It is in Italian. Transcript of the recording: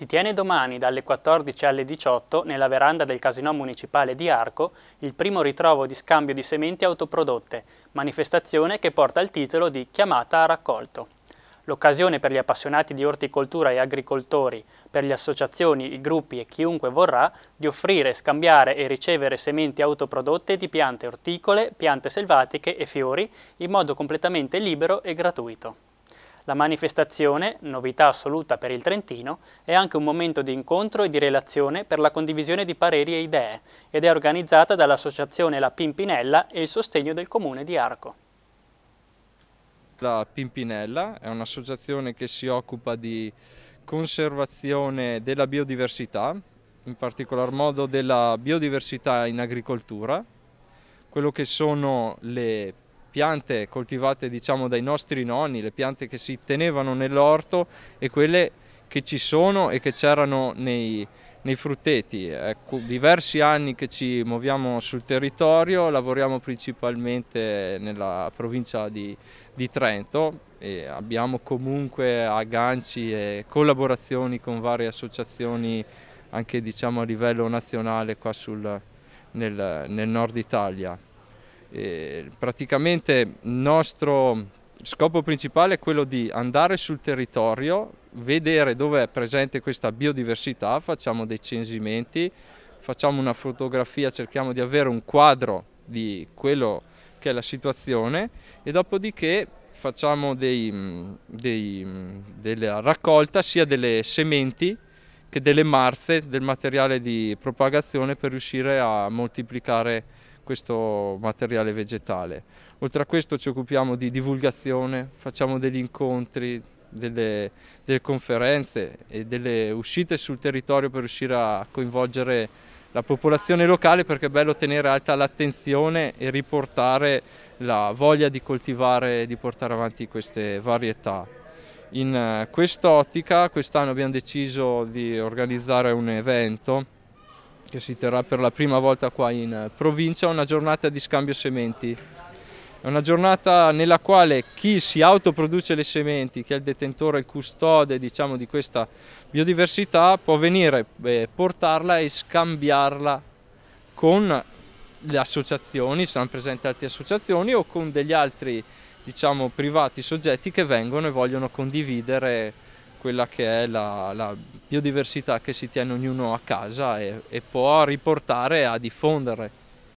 Si tiene domani dalle 14 alle 18 nella veranda del Casinò Municipale di Arco il primo ritrovo di scambio di sementi autoprodotte, manifestazione che porta il titolo di Chiamata a raccolto. L'occasione per gli appassionati di orticoltura e agricoltori, per le associazioni, i gruppi e chiunque vorrà, di offrire, scambiare e ricevere sementi autoprodotte di piante orticole, piante selvatiche e fiori in modo completamente libero e gratuito. La manifestazione, novità assoluta per il Trentino, è anche un momento di incontro e di relazione per la condivisione di pareri e idee ed è organizzata dall'associazione La Pimpinella e il sostegno del comune di Arco. La Pimpinella è un'associazione che si occupa di conservazione della biodiversità, in particolar modo della biodiversità in agricoltura, quello che sono le piante coltivate diciamo dai nostri nonni, le piante che si tenevano nell'orto e quelle che ci sono e che c'erano nei, nei frutteti. Ecco, diversi anni che ci muoviamo sul territorio, lavoriamo principalmente nella provincia di, di Trento e abbiamo comunque agganci e collaborazioni con varie associazioni anche diciamo, a livello nazionale qua sul, nel, nel nord Italia. Eh, praticamente il nostro scopo principale è quello di andare sul territorio, vedere dove è presente questa biodiversità, facciamo dei censimenti, facciamo una fotografia, cerchiamo di avere un quadro di quello che è la situazione e dopodiché facciamo dei, mm, dei, mm, della raccolta sia delle sementi che delle marze del materiale di propagazione per riuscire a moltiplicare questo materiale vegetale. Oltre a questo ci occupiamo di divulgazione, facciamo degli incontri, delle, delle conferenze e delle uscite sul territorio per riuscire a coinvolgere la popolazione locale perché è bello tenere alta l'attenzione e riportare la voglia di coltivare e di portare avanti queste varietà. In eh, quest'ottica quest'anno abbiamo deciso di organizzare un evento che si terrà per la prima volta qua in eh, provincia, una giornata di scambio sementi. È una giornata nella quale chi si autoproduce le sementi, che è il detentore, il custode diciamo, di questa biodiversità, può venire, eh, portarla e scambiarla con le associazioni, saranno presenti altre associazioni o con degli altri diciamo, privati soggetti che vengono e vogliono condividere quella che è la, la, biodiversità che si tiene ognuno a casa e, e può riportare a diffondere